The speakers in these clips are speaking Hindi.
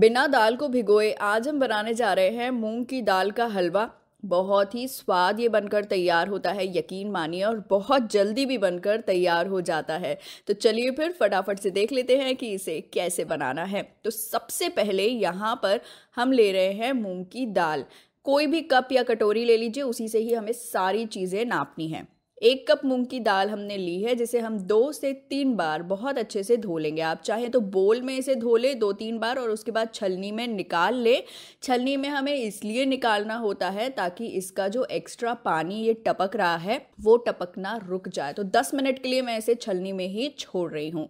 बिना दाल को भिगोए आज हम बनाने जा रहे हैं मूंग की दाल का हलवा बहुत ही स्वाद ये बनकर तैयार होता है यकीन मानिए और बहुत जल्दी भी बनकर तैयार हो जाता है तो चलिए फिर फटाफट से देख लेते हैं कि इसे कैसे बनाना है तो सबसे पहले यहाँ पर हम ले रहे हैं मूंग की दाल कोई भी कप या कटोरी ले लीजिए उसी से ही हमें सारी चीज़ें नापनी हैं एक कप मूंग की दाल हमने ली है जिसे हम दो से तीन बार बहुत अच्छे से धो लेंगे आप चाहें तो बोल में इसे धो ले दो तीन बार और उसके बाद छलनी में निकाल ले छलनी में हमें इसलिए निकालना होता है ताकि इसका जो एक्स्ट्रा पानी ये टपक रहा है वो टपकना रुक जाए तो दस मिनट के लिए मैं इसे छलनी में ही छोड़ रही हूँ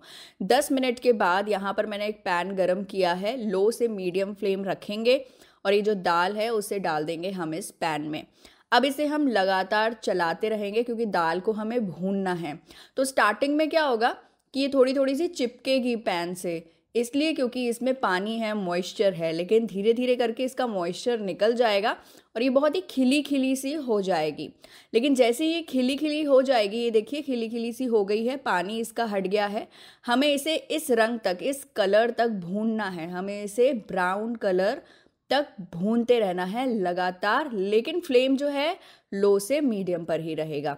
दस मिनट के बाद यहाँ पर मैंने एक पैन गर्म किया है लो से मीडियम फ्लेम रखेंगे और ये जो दाल है उसे डाल देंगे हम इस पैन में अब इसे हम लगातार चलाते रहेंगे क्योंकि दाल को हमें भूनना है तो स्टार्टिंग में क्या होगा कि ये थोड़ी थोड़ी सी चिपकेगी पैन से इसलिए क्योंकि इसमें पानी है मॉइस्चर है लेकिन धीरे धीरे करके इसका मॉइस्चर निकल जाएगा और ये बहुत ही खिली खिली सी हो जाएगी लेकिन जैसे ये खिली खिली हो जाएगी ये देखिए खिली खिली सी हो गई है पानी इसका हट गया है हमें इसे इस रंग तक इस कलर तक भूनना है हमें इसे ब्राउन कलर तक भूनते रहना है लगातार लेकिन फ्लेम जो है लो से मीडियम पर ही रहेगा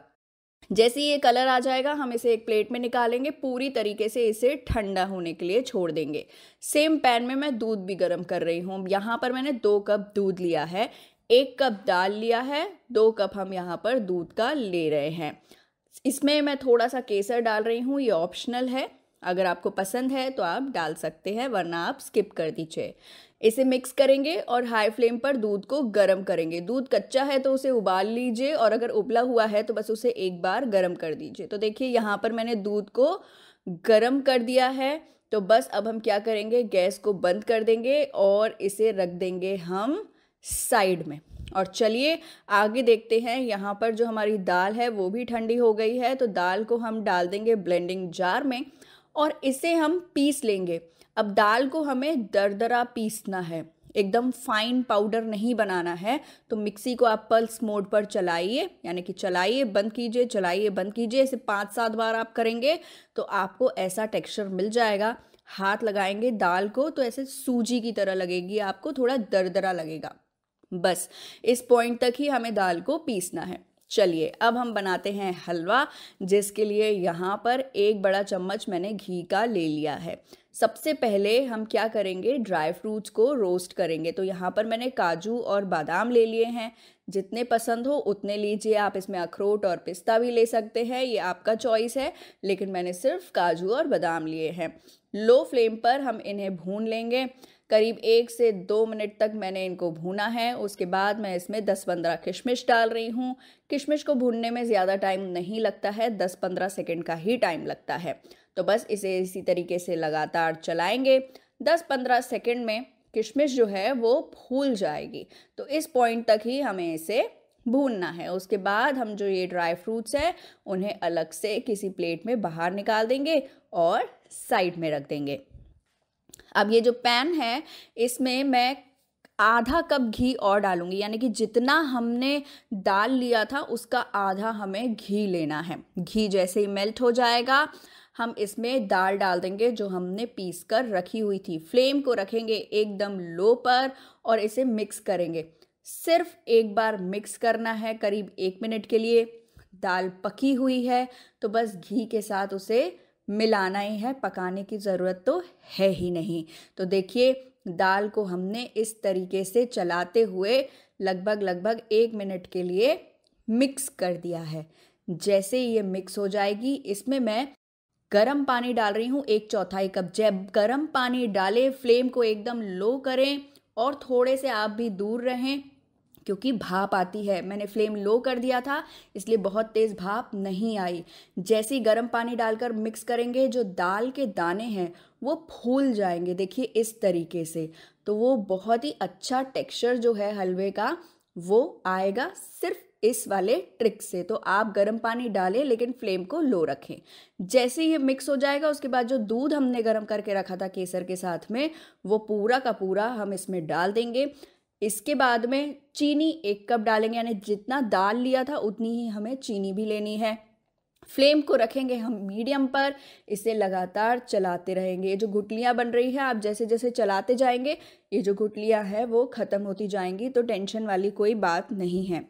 जैसे ही ये कलर आ जाएगा हम इसे एक प्लेट में निकालेंगे पूरी तरीके से इसे ठंडा होने के लिए छोड़ देंगे सेम पैन में मैं दूध भी गर्म कर रही हूँ यहाँ पर मैंने दो कप दूध लिया है एक कप दाल लिया है दो कप हम यहाँ पर दूध का ले रहे हैं इसमें मैं थोड़ा सा केसर डाल रही हूँ ये ऑप्शनल है अगर आपको पसंद है तो आप डाल सकते हैं वरना आप स्किप कर दीजिए इसे मिक्स करेंगे और हाई फ्लेम पर दूध को गर्म करेंगे दूध कच्चा है तो उसे उबाल लीजिए और अगर उबला हुआ है तो बस उसे एक बार गर्म कर दीजिए तो देखिए यहाँ पर मैंने दूध को गर्म कर दिया है तो बस अब हम क्या करेंगे गैस को बंद कर देंगे और इसे रख देंगे हम साइड में और चलिए आगे देखते हैं यहाँ पर जो हमारी दाल है वो भी ठंडी हो गई है तो दाल को हम डाल देंगे ब्लेंडिंग जार में और इसे हम पीस लेंगे अब दाल को हमें दरदरा पीसना है एकदम फाइन पाउडर नहीं बनाना है तो मिक्सी को आप पल्स मोड पर चलाइए यानी कि चलाइए बंद कीजिए चलाइए बंद कीजिए ऐसे पाँच सात बार आप करेंगे तो आपको ऐसा टेक्सचर मिल जाएगा हाथ लगाएंगे दाल को तो ऐसे सूजी की तरह लगेगी आपको थोड़ा दरदरा लगेगा बस इस पॉइंट तक ही हमें दाल को पीसना है चलिए अब हम बनाते हैं हलवा जिसके लिए यहाँ पर एक बड़ा चम्मच मैंने घी का ले लिया है सबसे पहले हम क्या करेंगे ड्राई फ्रूट्स को रोस्ट करेंगे तो यहाँ पर मैंने काजू और बादाम ले लिए हैं जितने पसंद हो उतने लीजिए आप इसमें अखरोट और पिस्ता भी ले सकते हैं ये आपका चॉइस है लेकिन मैंने सिर्फ काजू और बादाम लिए हैं लो फ्लेम पर हम इन्हें भून लेंगे करीब एक से दो मिनट तक मैंने इनको भूना है उसके बाद मैं इसमें दस पंद्रह किशमिश डाल रही हूँ किशमिश को भूनने में ज़्यादा टाइम नहीं लगता है दस पंद्रह सेकेंड का ही टाइम लगता है तो बस इसे इसी तरीके से लगातार चलाएँगे दस पंद्रह सेकेंड में किशमिश जो है वो फूल जाएगी तो इस पॉइंट तक ही हमें इसे भूनना है उसके बाद हम जो ये ड्राई फ्रूट्स हैं उन्हें अलग से किसी प्लेट में बाहर निकाल देंगे और साइड में रख देंगे अब ये जो पैन है इसमें मैं आधा कप घी और डालूंगी यानी कि जितना हमने डाल लिया था उसका आधा हमें घी लेना है घी जैसे ही मेल्ट हो जाएगा हम इसमें दाल डाल देंगे जो हमने पीस कर रखी हुई थी फ्लेम को रखेंगे एकदम लो पर और इसे मिक्स करेंगे सिर्फ एक बार मिक्स करना है करीब एक मिनट के लिए दाल पकी हुई है तो बस घी के साथ उसे मिलाना ही है पकाने की ज़रूरत तो है ही नहीं तो देखिए दाल को हमने इस तरीके से चलाते हुए लगभग लगभग एक मिनट के लिए मिक्स कर दिया है जैसे ये मिक्स हो जाएगी इसमें मैं गरम पानी डाल रही हूँ एक चौथाई कप जब गरम पानी डालें फ्लेम को एकदम लो करें और थोड़े से आप भी दूर रहें क्योंकि भाप आती है मैंने फ्लेम लो कर दिया था इसलिए बहुत तेज़ भाप नहीं आई जैसे ही गर्म पानी डालकर मिक्स करेंगे जो दाल के दाने हैं वो फूल जाएंगे देखिए इस तरीके से तो वो बहुत ही अच्छा टेक्सचर जो है हलवे का वो आएगा सिर्फ इस वाले ट्रिक से तो आप गर्म पानी डालें लेकिन फ्लेम को लो रखें जैसे ये मिक्स हो जाएगा उसके बाद जो दूध हमने गर्म करके रखा था केसर के साथ में वो पूरा का पूरा हम इसमें डाल देंगे इसके बाद में चीनी एक कप डालेंगे यानी जितना दाल लिया था उतनी ही हमें चीनी भी लेनी है फ्लेम को रखेंगे हम मीडियम पर इसे लगातार चलाते रहेंगे ये जो गुटलियाँ बन रही है आप जैसे जैसे चलाते जाएंगे ये जो गुटलियाँ है वो ख़त्म होती जाएंगी तो टेंशन वाली कोई बात नहीं है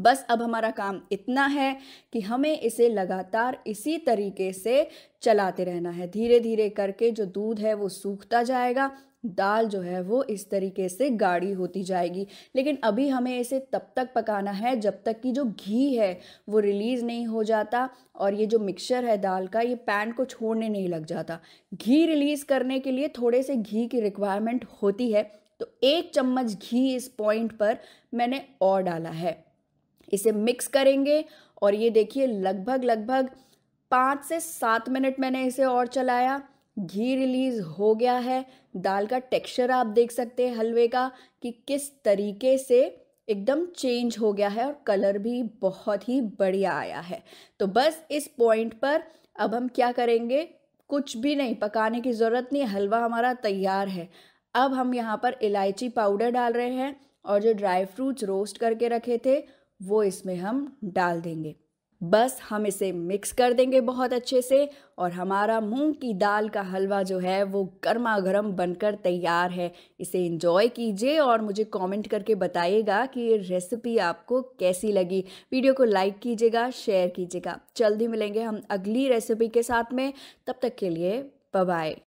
बस अब हमारा काम इतना है कि हमें इसे लगातार इसी तरीके से चलाते रहना है धीरे धीरे करके जो दूध है वो सूखता जाएगा दाल जो है वो इस तरीके से गाढ़ी होती जाएगी लेकिन अभी हमें इसे तब तक पकाना है जब तक कि जो घी है वो रिलीज़ नहीं हो जाता और ये जो मिक्सचर है दाल का ये पैन को छोड़ने नहीं लग जाता घी रिलीज़ करने के लिए थोड़े से घी की रिक्वायरमेंट होती है तो एक चम्मच घी इस पॉइंट पर मैंने और डाला है इसे मिक्स करेंगे और ये देखिए लगभग लगभग पाँच से सात मिनट मैंने इसे और चलाया घी रिलीज़ हो गया है दाल का टेक्सचर आप देख सकते हैं हलवे का कि किस तरीके से एकदम चेंज हो गया है और कलर भी बहुत ही बढ़िया आया है तो बस इस पॉइंट पर अब हम क्या करेंगे कुछ भी नहीं पकाने की ज़रूरत नहीं हलवा हमारा तैयार है अब हम यहाँ पर इलायची पाउडर डाल रहे हैं और जो ड्राई फ्रूट्स रोस्ट करके रखे थे वो इसमें हम डाल देंगे बस हम इसे मिक्स कर देंगे बहुत अच्छे से और हमारा मूंग की दाल का हलवा जो है वो गर्मा गर्म बनकर तैयार है इसे इंजॉय कीजिए और मुझे कमेंट करके बताइएगा कि ये रेसिपी आपको कैसी लगी वीडियो को लाइक कीजिएगा शेयर कीजिएगा जल्दी मिलेंगे हम अगली रेसिपी के साथ में तब तक के लिए बाय